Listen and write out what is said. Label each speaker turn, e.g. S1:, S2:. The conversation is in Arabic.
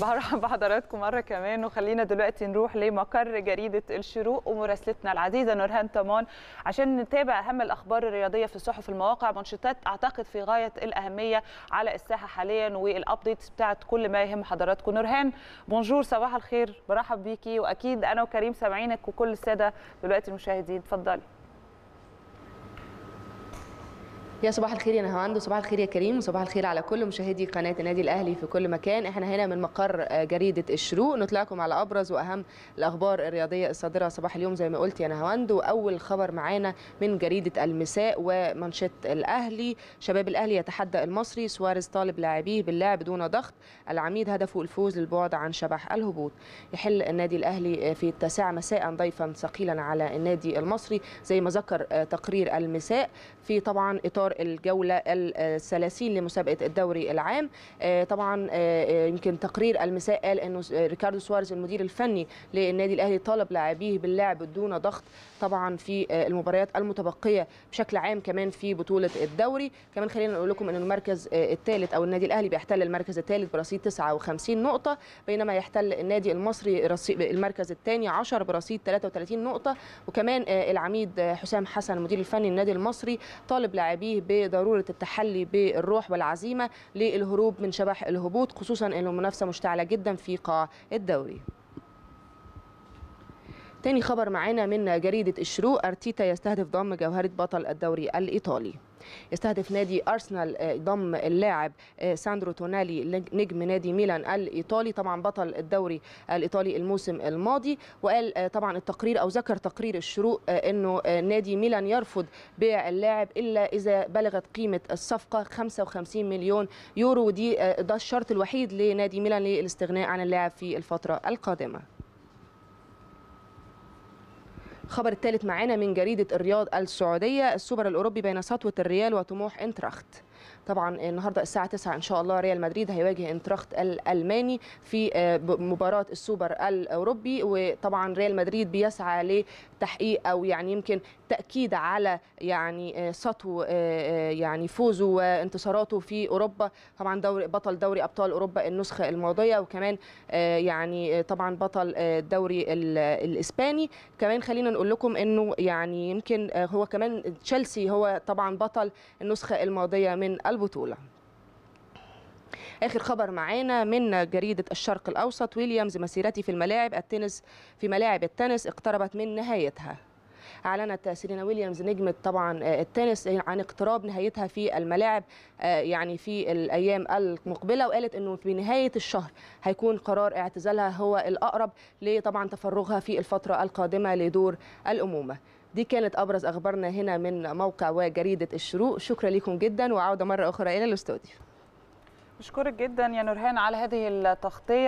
S1: برحب بحضراتكم مره كمان وخلينا دلوقتي نروح لمقر جريده الشروق ومراسلتنا العزيزه نورهان طمان عشان نتابع اهم الاخبار الرياضيه في الصحف المواقع منشطات اعتقد في غايه الاهميه على الساحه حاليا والابديتس بتاعت كل ما يهم حضراتكم نورهان بونجور صباح الخير برحب بيكي واكيد انا وكريم سامعينك وكل الساده دلوقتي المشاهدين اتفضلي
S2: يا صباح الخير يا نهاوند صباح الخير يا كريم وصباح الخير على كل مشاهدي قناه النادي الاهلي في كل مكان احنا هنا من مقر آه، جريده الشروق نطلعكم على ابرز واهم الاخبار الرياضيه الصادره صباح اليوم زي ما قلت يا نهاوند واول خبر معانا من جريده المساء ومنشط الاهلي شباب الاهلي يتحدى المصري سواريز طالب لاعبيه باللعب دون ضغط العميد هدفه الفوز للبعد عن شبح الهبوط يحل النادي الاهلي آه، في التاسعه مساء ضيفا ثقيلا على النادي المصري زي ما ذكر آه، تقرير المساء في طبعا اطار إطار الجولة الثلاثين لمسابقة الدوري العام آه، طبعا آه، آه، يمكن تقرير المساء قال أنه ريكاردو سواريز المدير الفني للنادي الأهلي طالب لاعبيه باللعب دون ضغط طبعا في المباريات المتبقية بشكل عام كمان في بطولة الدوري كمان خلينا نقول لكم أن المركز الثالث أو النادي الأهلي بيحتل المركز الثالث برصيد 59 نقطة بينما يحتل النادي المصري المركز الثاني 10 برصيد 33 نقطة وكمان العميد حسام حسن المدير الفني للنادي المصري طالب لاعبيه بضروره التحلي بالروح والعزيمه للهروب من شبح الهبوط خصوصا ان المنافسه مشتعله جدا في قاع الدوري تاني خبر معانا من جريدة الشروق أرتيتا يستهدف ضم جوهرة بطل الدوري الإيطالي يستهدف نادي أرسنال آه، ضم اللاعب آه، ساندرو تونالي نجم نادي ميلان الإيطالي طبعا بطل الدوري الإيطالي الموسم الماضي وقال آه، طبعا التقرير أو ذكر تقرير الشروق أنه نادي ميلان يرفض بيع اللاعب إلا إذا بلغت قيمة الصفقة 55 مليون يورو ودي ده الشرط الوحيد لنادي ميلان للاستغناء عن اللاعب في الفترة القادمة الخبر الثالث معانا من جريدة الرياض السعودية السوبر الأوروبي بين سطوة الريال وطموح انتراخت طبعا النهارده الساعه 9 ان شاء الله ريال مدريد هيواجه انتراخت الالماني في آه، مباراه السوبر الاوروبي وطبعا ريال مدريد بيسعى لتحقيق او يعني يمكن تاكيد على يعني آه، سطو آه، يعني فوزه وانتصاراته في اوروبا طبعا دوري بطل دوري ابطال اوروبا النسخه الماضيه وكمان يعني طبعا بطل الدوري الاسباني كمان خلينا نقول لكم انه يعني يمكن هو كمان تشيلسي هو طبعا بطل النسخه الماضيه من من البطولة اخر خبر معانا من جريده الشرق الاوسط ويليامز مسيرتي في الملاعب التنس في ملاعب التنس اقتربت من نهايتها اعلنت سيرينا ويليامز نجمه طبعا آه، التنس آه، عن اقتراب نهايتها في الملاعب آه، يعني في الايام المقبله وقالت انه في نهايه الشهر هيكون قرار اعتزالها هو الاقرب لطبعا تفرغها في الفتره القادمه لدور الامومه دي كانت ابرز اخبارنا هنا من موقع وجريده الشروق شكرا لكم جدا وعوده مره اخرى الى الاستوديو
S1: بشكرك جدا يا نورهان على هذه التغطيه